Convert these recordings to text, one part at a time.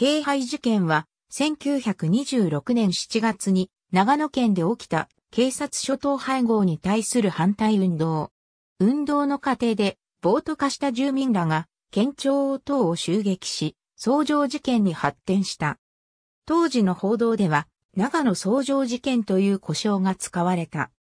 京廃事件は、1926年7月に長野県で起きた警察諸島配合に対する反対運動。運動の過程で暴徒化した住民らが県庁等を襲撃し、相乗事件に発展した。当時の報道では、長野相乗事件という呼称が使われた。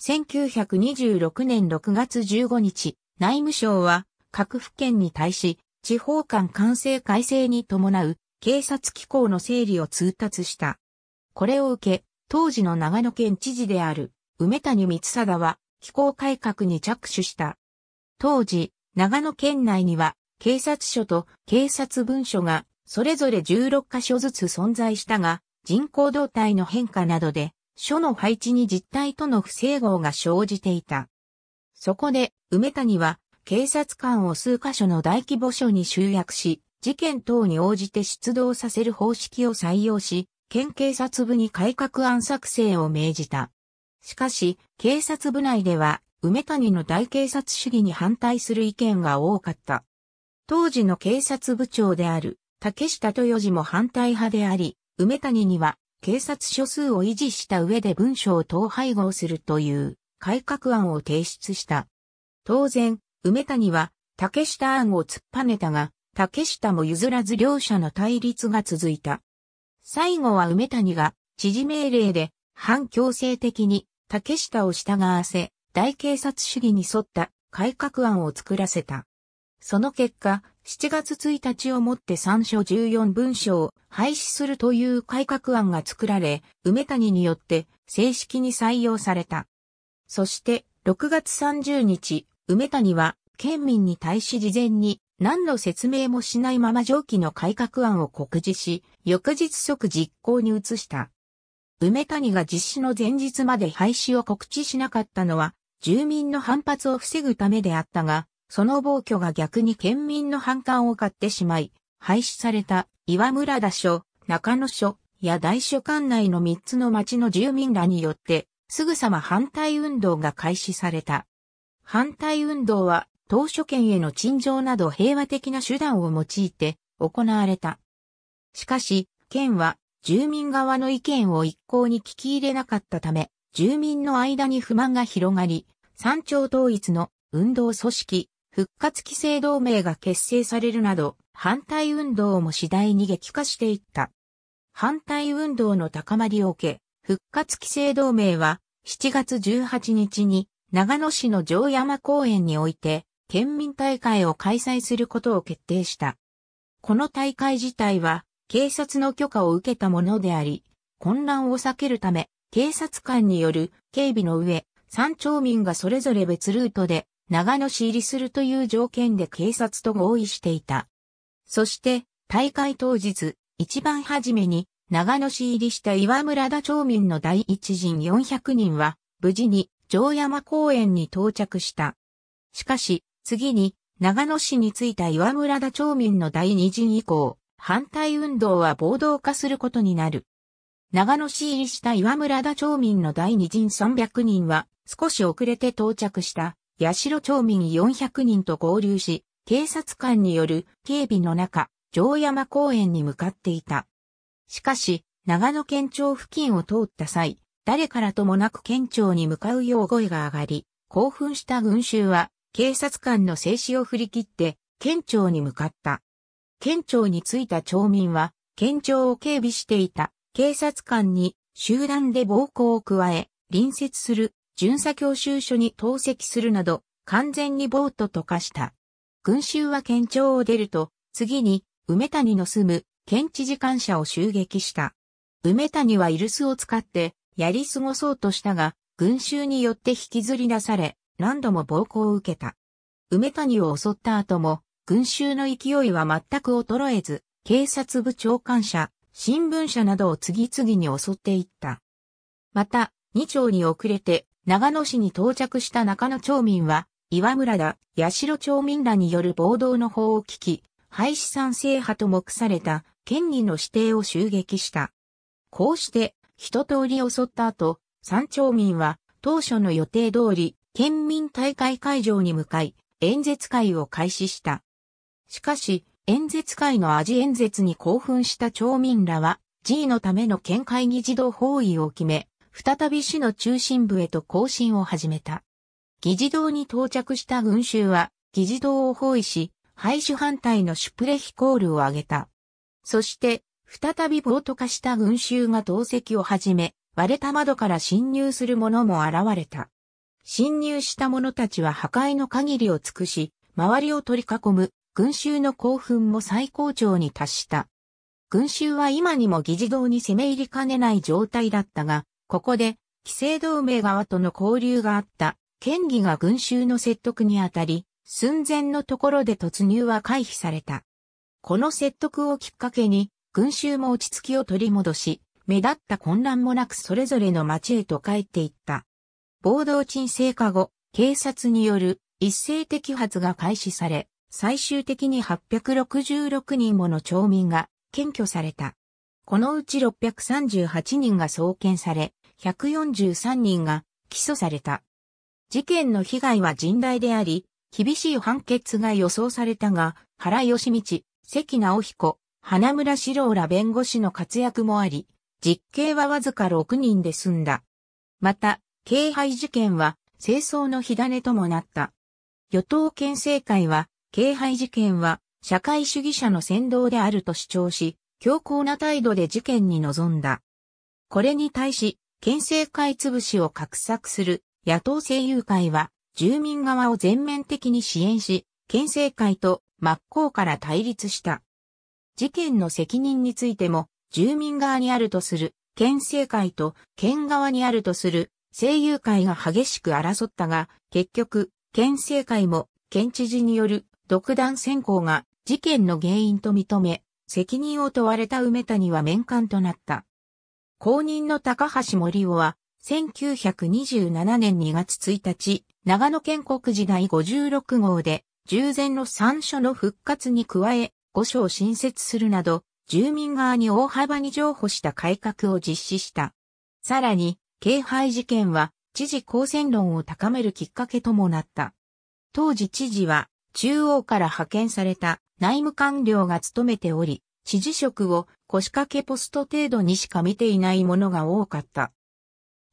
1926年6月15日、内務省は各府県に対し、地方間管制改正に伴う警察機構の整理を通達した。これを受け、当時の長野県知事である梅谷光貞は機構改革に着手した。当時、長野県内には警察署と警察文書がそれぞれ16カ所ずつ存在したが、人口動態の変化などで、署の配置に実態との不整合が生じていた。そこで、梅谷は、警察官を数カ所の大規模署に集約し、事件等に応じて出動させる方式を採用し、県警察部に改革案作成を命じた。しかし、警察部内では、梅谷の大警察主義に反対する意見が多かった。当時の警察部長である、竹下豊次も反対派であり、梅谷には、警察書数を維持した上で文書を統廃合するという改革案を提出した。当然、梅谷は竹下案を突っぱねたが、竹下も譲らず両者の対立が続いた。最後は梅谷が知事命令で反強制的に竹下を従わせ、大警察主義に沿った改革案を作らせた。その結果、7月1日をもって参書14文書を廃止するという改革案が作られ、梅谷によって正式に採用された。そして、6月30日、梅谷は県民に対し事前に何の説明もしないまま上記の改革案を告示し、翌日即実行に移した。梅谷が実施の前日まで廃止を告知しなかったのは、住民の反発を防ぐためであったが、その暴挙が逆に県民の反感を買ってしまい、廃止された岩村田署、中野署や大署管内の3つの町の住民らによって、すぐさま反対運動が開始された。反対運動は当初権への陳情など平和的な手段を用いて行われた。しかし、県は住民側の意見を一向に聞き入れなかったため、住民の間に不満が広がり、山頂統一の運動組織、復活規制同盟が結成されるなど、反対運動も次第に激化していった。反対運動の高まりを受け、復活規制同盟は7月18日に長野市の城山公園において県民大会を開催することを決定した。この大会自体は警察の許可を受けたものであり、混乱を避けるため、警察官による警備の上、山町民がそれぞれ別ルートで長野市入りするという条件で警察と合意していた。そして大会当日、一番初めに長野市入りした岩村田町民の第一陣400人は無事に城山公園に到着した。しかし、次に、長野市に着いた岩村田町民の第二陣以降、反対運動は暴動化することになる。長野市入りした岩村田町民の第二陣300人は、少し遅れて到着した、八代町民400人と合流し、警察官による警備の中、城山公園に向かっていた。しかし、長野県庁付近を通った際、誰からともなく県庁に向かうよう声が上がり、興奮した群衆は警察官の制止を振り切って、県庁に向かった。県庁に着いた町民は、県庁を警備していた警察官に集団で暴行を加え、隣接する巡査教習所に投石するなど、完全に暴徒と化した。群衆は県庁を出ると、次に梅谷の住む県知事官舎を襲撃した。梅谷はイルスを使ってやり過ごそうとしたが、群衆によって引きずり出され、何度も暴行を受けた。梅谷を襲った後も、群衆の勢いは全く衰えず、警察部長官舎、新聞社などを次々に襲っていった。また、二丁に遅れて、長野市に到着した中野町民は、岩村だ、八代町民らによる暴動の法を聞き、廃止賛成派と目された、県議の指定を襲撃した。こうして、一通り襲った後、三町民は、当初の予定通り、県民大会会場に向かい、演説会を開始した。しかし、演説会の味演説に興奮した町民らは、G のための県会議事堂包囲を決め、再び市の中心部へと行進を始めた。議事堂に到着した群衆は、議事堂を包囲し、廃止反対のシュプレヒコールを上げた。そして、再び暴徒化した群衆が同席を始め、割れた窓から侵入する者も現れた。侵入した者たちは破壊の限りを尽くし、周りを取り囲む群衆の興奮も最高潮に達した。群衆は今にも議事堂に攻め入りかねない状態だったが、ここで、規制同盟側との交流があった、県議が群衆の説得にあたり、寸前のところで突入は回避された。この説得をきっかけに、群衆も落ち着きを取り戻し、目立った混乱もなくそれぞれの町へと帰っていった。暴動鎮静化後、警察による一斉摘発が開始され、最終的に866人もの町民が検挙された。このうち638人が送検され、143人が起訴された。事件の被害は甚大であり、厳しい判決が予想されたが、原義道、関直彦、花村史郎ら弁護士の活躍もあり、実刑はわずか6人で済んだ。また、敬拝事件は、清掃の火種ともなった。与党県政会は、敬拝事件は、社会主義者の先導であると主張し、強硬な態度で事件に臨んだ。これに対し、県政会潰しを画策する野党政友会は、住民側を全面的に支援し、県政会と真っ向から対立した。事件の責任についても、住民側にあるとする、県政会と県側にあるとする声優会が激しく争ったが、結局、県政会も県知事による独断選考が事件の原因と認め、責任を問われた梅谷は面官となった。公認の高橋森夫は、1927年2月1日、長野県国時代56号で、従前の三所の復活に加え、五所を新設するなど、住民側に大幅に譲歩した改革を実施した。さらに、京廃事件は、知事公選論を高めるきっかけともなった。当時知事は、中央から派遣された内務官僚が務めており、知事職を腰掛けポスト程度にしか見ていないものが多かった。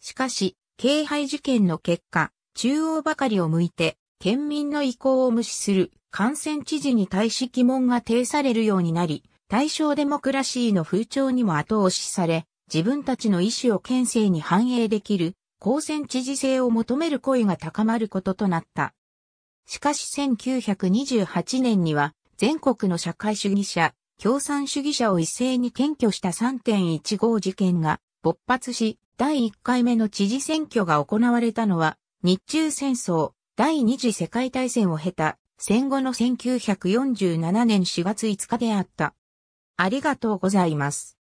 しかし、京廃事件の結果、中央ばかりを向いて、県民の意向を無視する感染知事に対し疑問が呈されるようになり、大正デモクラシーの風潮にも後押しされ、自分たちの意思を県政に反映できる、公選知事制を求める声が高まることとなった。しかし1928年には、全国の社会主義者、共産主義者を一斉に検挙した3.15事件が勃発し、第1回目の知事選挙が行われたのは、日中戦争、第二次世界大戦を経た戦後の1947年4月5日であった。ありがとうございます。